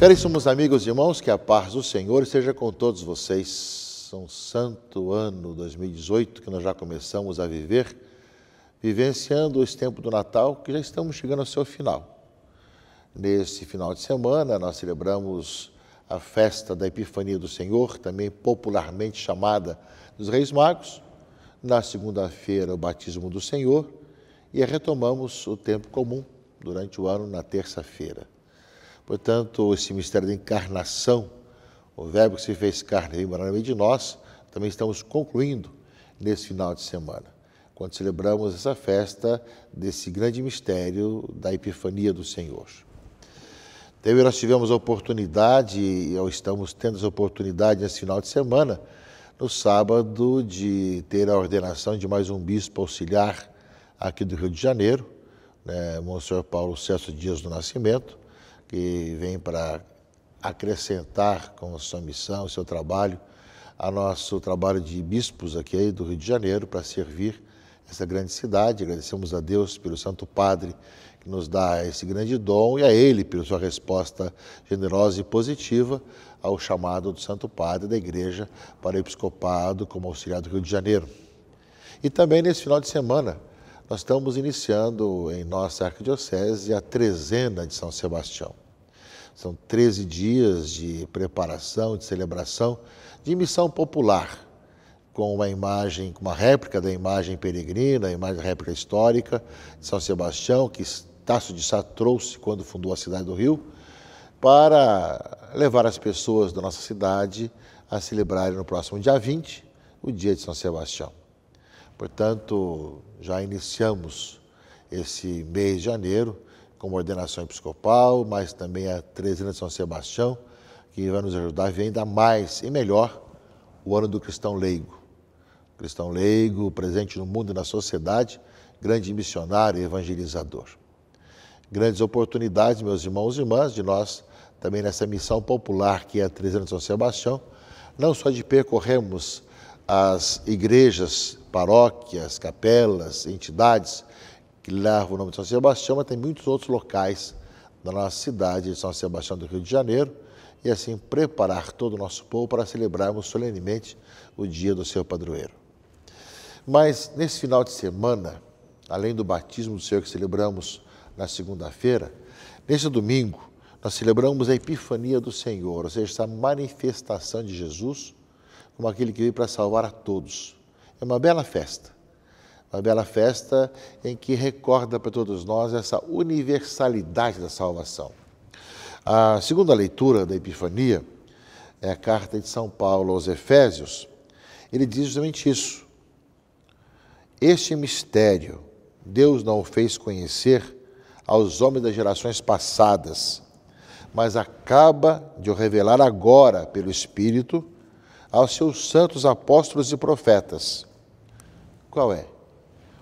Caríssimos amigos e irmãos, que a paz do Senhor esteja com todos vocês. São santo ano 2018 que nós já começamos a viver, vivenciando esse tempo do Natal que já estamos chegando ao seu final. Nesse final de semana, nós celebramos a festa da Epifania do Senhor, também popularmente chamada dos Reis Magos. Na segunda-feira, o batismo do Senhor e retomamos o tempo comum durante o ano na terça-feira. Portanto, esse mistério da encarnação, o verbo que se fez carne e morar no meio de nós, também estamos concluindo nesse final de semana, quando celebramos essa festa desse grande mistério da Epifania do Senhor. Também então, nós tivemos a oportunidade, ou estamos tendo essa oportunidade nesse final de semana, no sábado, de ter a ordenação de mais um bispo auxiliar aqui do Rio de Janeiro, né, Monsenhor Paulo César Dias do Nascimento, que vem para acrescentar com sua missão, seu trabalho, a nosso trabalho de bispos aqui do Rio de Janeiro para servir essa grande cidade. Agradecemos a Deus pelo Santo Padre que nos dá esse grande dom e a Ele pela sua resposta generosa e positiva ao chamado do Santo Padre da Igreja para o Episcopado como auxiliar do Rio de Janeiro. E também nesse final de semana, nós estamos iniciando em nossa arquidiocese a trezena de São Sebastião. São 13 dias de preparação, de celebração, de missão popular, com uma imagem, com uma réplica da imagem peregrina, a imagem réplica histórica de São Sebastião, que Tasso de Sá trouxe quando fundou a cidade do Rio, para levar as pessoas da nossa cidade a celebrarem no próximo dia 20 o dia de São Sebastião. Portanto, já iniciamos esse mês de janeiro com uma ordenação episcopal, mas também a Trezena de São Sebastião, que vai nos ajudar a ver ainda mais e melhor o ano do cristão leigo. Cristão leigo, presente no mundo e na sociedade, grande missionário e evangelizador. Grandes oportunidades, meus irmãos e irmãs, de nós também nessa missão popular que é a Trezena de São Sebastião, não só de percorrermos as igrejas paróquias, capelas, entidades que levam o nome de São Sebastião, mas tem muitos outros locais da nossa cidade de São Sebastião do Rio de Janeiro e assim preparar todo o nosso povo para celebrarmos solenemente o dia do seu padroeiro. Mas nesse final de semana, além do batismo do Senhor que celebramos na segunda-feira, nesse domingo nós celebramos a Epifania do Senhor, ou seja, essa manifestação de Jesus como aquele que veio para salvar a todos. É uma bela festa. Uma bela festa em que recorda para todos nós essa universalidade da salvação. A segunda leitura da Epifania é a carta de São Paulo aos Efésios. Ele diz justamente isso. Este mistério Deus não o fez conhecer aos homens das gerações passadas, mas acaba de o revelar agora pelo Espírito aos seus santos apóstolos e profetas qual é?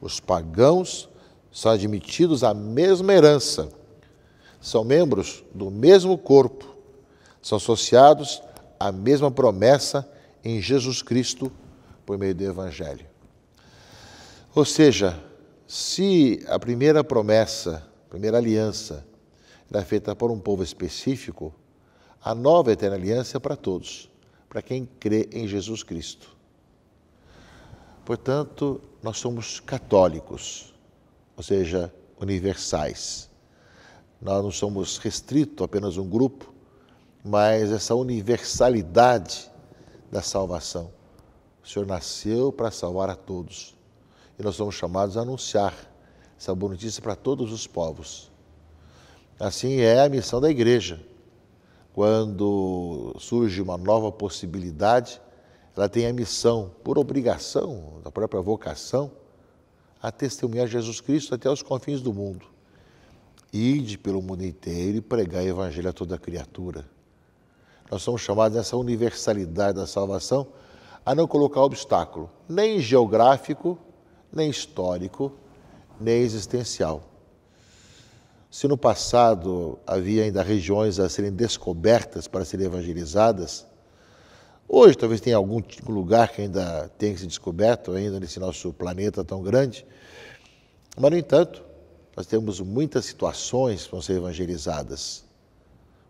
Os pagãos são admitidos à mesma herança, são membros do mesmo corpo, são associados à mesma promessa em Jesus Cristo por meio do Evangelho. Ou seja, se a primeira promessa, a primeira aliança, era é feita por um povo específico, a nova eterna aliança é para todos, para quem crê em Jesus Cristo. Portanto, nós somos católicos, ou seja, universais. Nós não somos restritos a apenas um grupo, mas essa universalidade da salvação. O Senhor nasceu para salvar a todos. E nós somos chamados a anunciar essa boa notícia para todos os povos. Assim é a missão da igreja. Quando surge uma nova possibilidade, ela tem a missão, por obrigação, da própria vocação, a testemunhar Jesus Cristo até os confins do mundo. Ide pelo mundo inteiro e pregar o evangelho a toda criatura. Nós somos chamados nessa universalidade da salvação a não colocar obstáculo, nem geográfico, nem histórico, nem existencial. Se no passado havia ainda regiões a serem descobertas para serem evangelizadas, Hoje talvez tenha algum lugar que ainda tenha que ser descoberto, ainda nesse nosso planeta tão grande. Mas, no entanto, nós temos muitas situações que vão ser evangelizadas,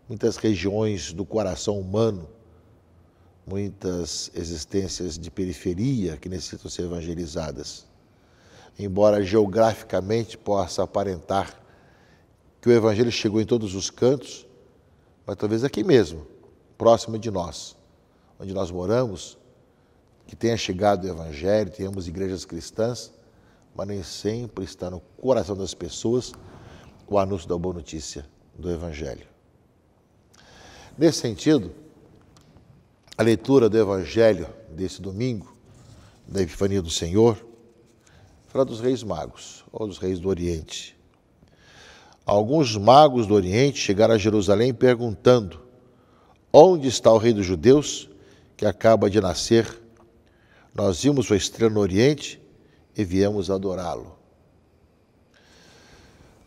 muitas regiões do coração humano, muitas existências de periferia que necessitam ser evangelizadas. Embora geograficamente possa aparentar que o Evangelho chegou em todos os cantos, mas talvez aqui mesmo, próximo de nós onde nós moramos, que tenha chegado o Evangelho, tenhamos igrejas cristãs, mas nem sempre está no coração das pessoas o anúncio da boa notícia do Evangelho. Nesse sentido, a leitura do Evangelho desse domingo, da Epifania do Senhor, fala dos reis magos, ou dos reis do Oriente. Alguns magos do Oriente chegaram a Jerusalém perguntando: Onde está o rei dos judeus? que acaba de nascer. Nós vimos sua estrela no Oriente e viemos adorá-lo.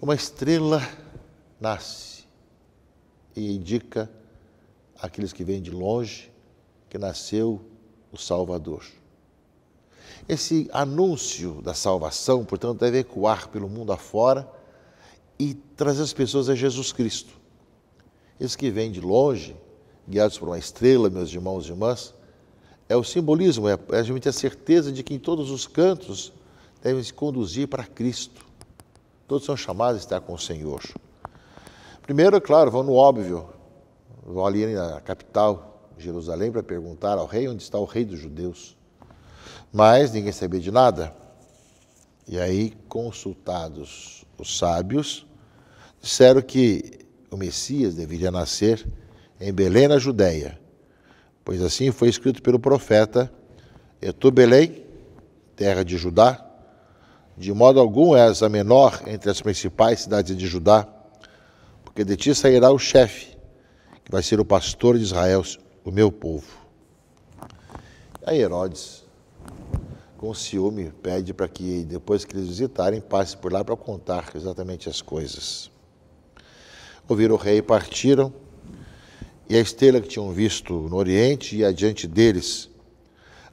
Uma estrela nasce e indica aqueles que vêm de longe que nasceu o Salvador. Esse anúncio da salvação, portanto, deve ecoar pelo mundo afora e trazer as pessoas a Jesus Cristo. Esses que vêm de longe guiados por uma estrela, meus irmãos e irmãs, é o simbolismo, é, é realmente a certeza de que em todos os cantos devem se conduzir para Cristo. Todos são chamados a estar com o Senhor. Primeiro, é claro, vão no óbvio, vão ali na capital, Jerusalém, para perguntar ao rei onde está o rei dos judeus. Mas ninguém sabia de nada. E aí, consultados os sábios, disseram que o Messias deveria nascer em Belém, na Judéia. Pois assim foi escrito pelo profeta: E tu, Belém, terra de Judá, de modo algum és a menor entre as principais cidades de Judá, porque de ti sairá o chefe, que vai ser o pastor de Israel, o meu povo. Aí Herodes, com ciúme, pede para que depois que eles visitarem, passe por lá para contar exatamente as coisas. Ouviram o rei e partiram e a estrela que tinham visto no Oriente ia adiante deles,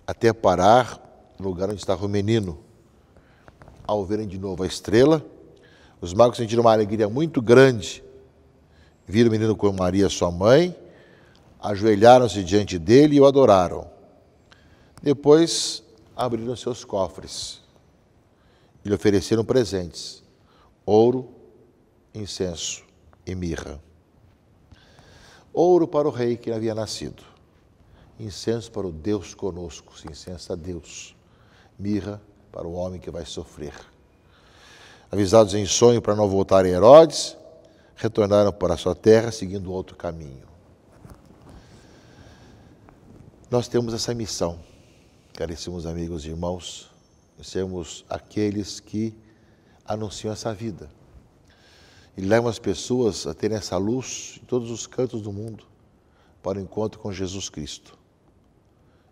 até parar no lugar onde estava o menino. Ao verem de novo a estrela, os magos sentiram uma alegria muito grande. Viram o menino com Maria, sua mãe, ajoelharam-se diante dele e o adoraram. Depois abriram seus cofres e lhe ofereceram presentes: ouro, incenso e mirra ouro para o rei que havia nascido, incenso para o Deus conosco, se incensa a Deus, mirra para o homem que vai sofrer. Avisados em sonho para não voltarem a Herodes, retornaram para sua terra seguindo outro caminho. Nós temos essa missão, caríssimos amigos e irmãos, sermos aqueles que anunciam essa vida e leva as pessoas a terem essa luz em todos os cantos do mundo para o encontro com Jesus Cristo.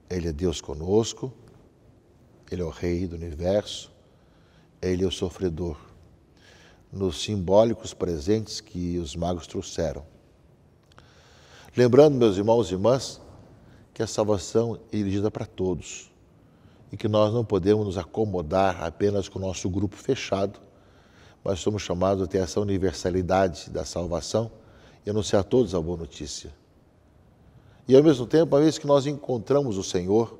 Ele é Deus conosco, Ele é o Rei do universo, Ele é o sofredor. Nos simbólicos presentes que os magos trouxeram. Lembrando, meus irmãos e irmãs, que a salvação é dirigida para todos e que nós não podemos nos acomodar apenas com o nosso grupo fechado mas somos chamados a ter essa universalidade da salvação e anunciar a todos a boa notícia. E ao mesmo tempo, uma vez que nós encontramos o Senhor,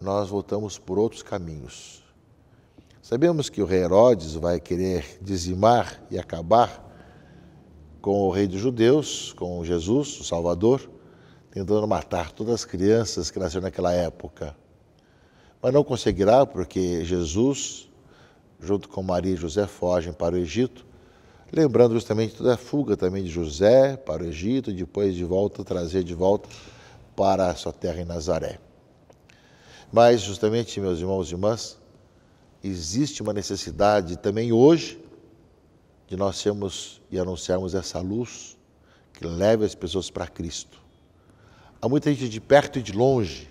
nós voltamos por outros caminhos. Sabemos que o rei Herodes vai querer dizimar e acabar com o rei dos judeus, com Jesus, o Salvador, tentando matar todas as crianças que nasceram naquela época. Mas não conseguirá, porque Jesus junto com Maria e José, fogem para o Egito, lembrando justamente toda a fuga também de José para o Egito, e depois de volta, trazer de volta para a sua terra em Nazaré. Mas, justamente, meus irmãos e irmãs, existe uma necessidade também hoje de nós sermos e anunciarmos essa luz que leve as pessoas para Cristo. Há muita gente de perto e de longe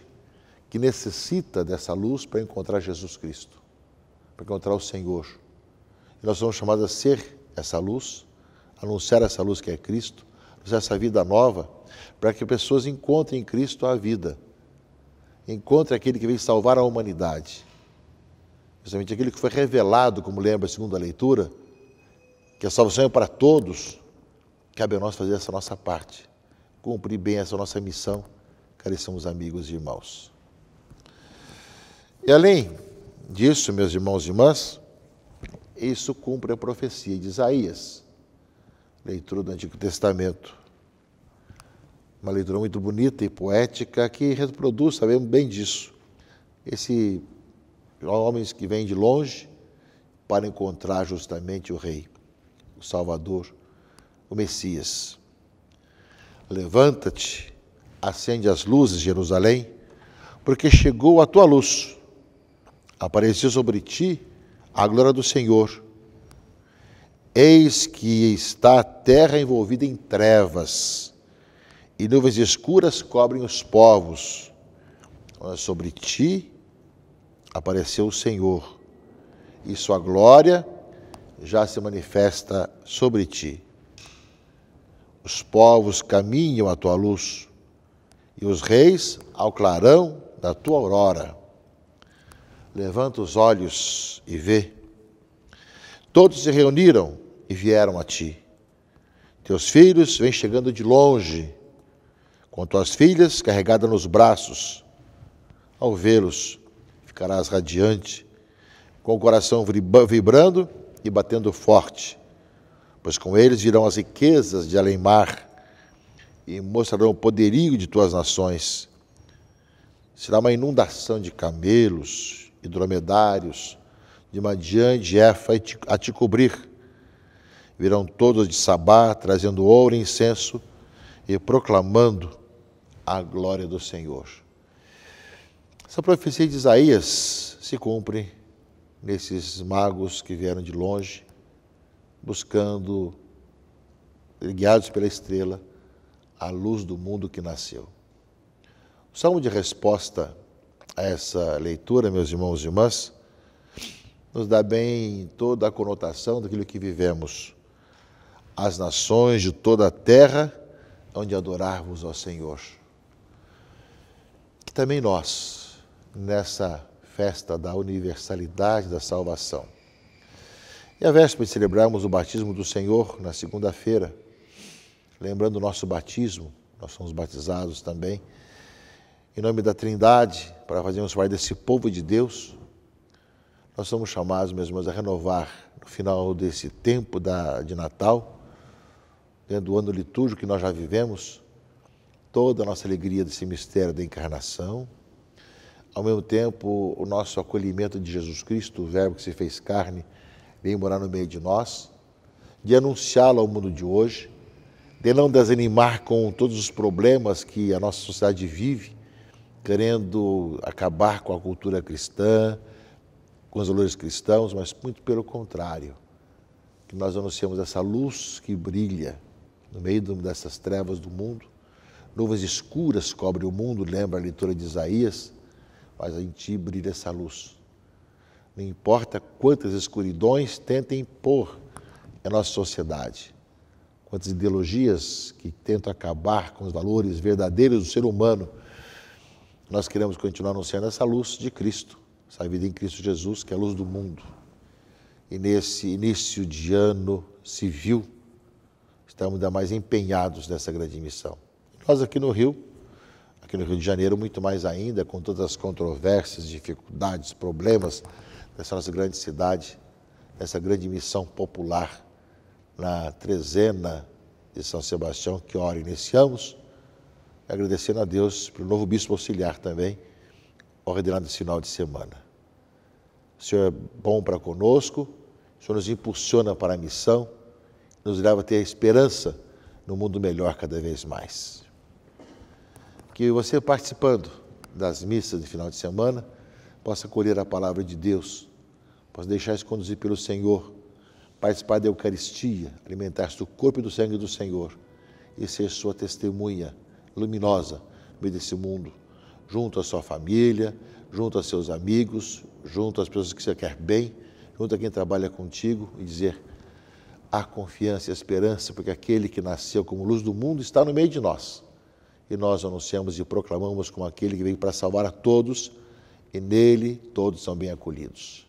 que necessita dessa luz para encontrar Jesus Cristo para encontrar o Senhor. E nós somos chamados a ser essa luz, anunciar essa luz que é Cristo, anunciar essa vida nova, para que pessoas encontrem em Cristo a vida. Encontrem aquele que veio salvar a humanidade. Justamente aquele que foi revelado, como lembra a segunda leitura, que a salvação é para todos, cabe a nós fazer essa nossa parte, cumprir bem essa nossa missão, caríssimos amigos e irmãos. E além disso, meus irmãos e irmãs, isso cumpre a profecia de Isaías, leitura do Antigo Testamento. Uma leitura muito bonita e poética que reproduz, sabemos bem disso, esse homens que vêm de longe para encontrar justamente o Rei, o Salvador, o Messias. Levanta-te, acende as luzes, Jerusalém, porque chegou a tua luz apareceu sobre ti a glória do Senhor. Eis que está a terra envolvida em trevas, e nuvens escuras cobrem os povos. Sobre ti apareceu o Senhor, e sua glória já se manifesta sobre ti. Os povos caminham à tua luz, e os reis ao clarão da tua aurora levanta os olhos e vê. Todos se reuniram e vieram a ti. Teus filhos vêm chegando de longe, com tuas filhas carregadas nos braços. Ao vê-los, ficarás radiante, com o coração vibrando e batendo forte, pois com eles virão as riquezas de além-mar e mostrarão o poderio de tuas nações. Será uma inundação de camelos, e dromedários, de Madian, de Efa a te cobrir. Virão todos de Sabá, trazendo ouro e incenso e proclamando a glória do Senhor. Essa profecia de Isaías se cumpre nesses magos que vieram de longe, buscando, guiados pela estrela, a luz do mundo que nasceu. O salmo de resposta essa leitura, meus irmãos e irmãs, nos dá bem toda a conotação daquilo que vivemos. As nações de toda a terra, onde adorarmos ao Senhor. Que também nós, nessa festa da universalidade da salvação, e a véspera de celebrarmos o batismo do Senhor na segunda-feira, lembrando o nosso batismo, nós somos batizados também, em nome da Trindade, para fazermos parte desse povo de Deus, nós somos chamados, meus irmãos, a renovar no final desse tempo da, de Natal, dentro do ano litúrgico que nós já vivemos, toda a nossa alegria desse mistério da encarnação, ao mesmo tempo o nosso acolhimento de Jesus Cristo, o Verbo que se fez carne, vem morar no meio de nós, de anunciá-lo ao mundo de hoje, de não desanimar com todos os problemas que a nossa sociedade vive, querendo acabar com a cultura cristã, com os valores cristãos, mas muito pelo contrário, que nós anunciamos essa luz que brilha no meio dessas trevas do mundo. Nuvens escuras cobrem o mundo, lembra a leitura de Isaías, mas em ti brilha essa luz. Não importa quantas escuridões tentem impor a nossa sociedade, quantas ideologias que tentam acabar com os valores verdadeiros do ser humano, nós queremos continuar anunciando essa luz de Cristo, essa vida em Cristo Jesus, que é a luz do mundo. E nesse início de ano civil, estamos ainda mais empenhados nessa grande missão. Nós aqui no Rio, aqui no Rio de Janeiro, muito mais ainda, com todas as controvérsias, dificuldades, problemas dessa nossa grande cidade, dessa grande missão popular na trezena de São Sebastião que ora iniciamos agradecendo a Deus pelo novo bispo auxiliar também, ordenado esse final de semana. O Senhor é bom para conosco, o Senhor nos impulsiona para a missão, nos leva a ter esperança no mundo melhor cada vez mais. Que você, participando das missas de final de semana, possa colher a palavra de Deus, possa deixar-se conduzir pelo Senhor, participar da Eucaristia, alimentar-se do corpo e do sangue do Senhor e ser sua testemunha luminosa no meio desse mundo, junto à sua família, junto a seus amigos, junto às pessoas que você quer bem, junto a quem trabalha contigo e dizer: há confiança e esperança, porque aquele que nasceu como luz do mundo está no meio de nós. E nós anunciamos e proclamamos como aquele que veio para salvar a todos, e nele todos são bem acolhidos.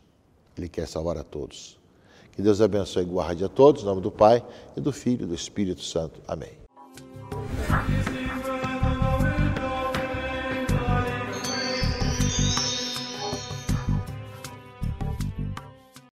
Ele quer salvar a todos. Que Deus abençoe e guarde a todos, em nome do Pai, e do Filho e do Espírito Santo. Amém.